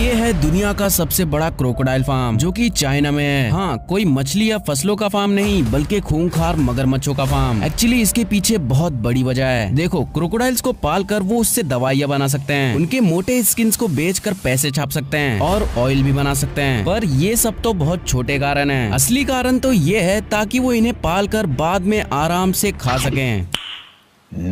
ये है दुनिया का सबसे बड़ा क्रोकोडाइल फार्म जो कि चाइना में है हाँ कोई मछली या फसलों का फार्म नहीं बल्कि खूंखार मगरमच्छों का फार्म एक्चुअली इसके पीछे बहुत बड़ी वजह है देखो क्रोकोडाइल्स को पाल कर वो उससे दवाइयाँ बना सकते हैं उनके मोटे स्किन को बेच कर पैसे छाप सकते हैं और ऑयल भी बना सकते हैं पर ये सब तो बहुत छोटे कारण है असली कारण तो ये है ताकि वो इन्हें पाल कर बाद में आराम से खा सके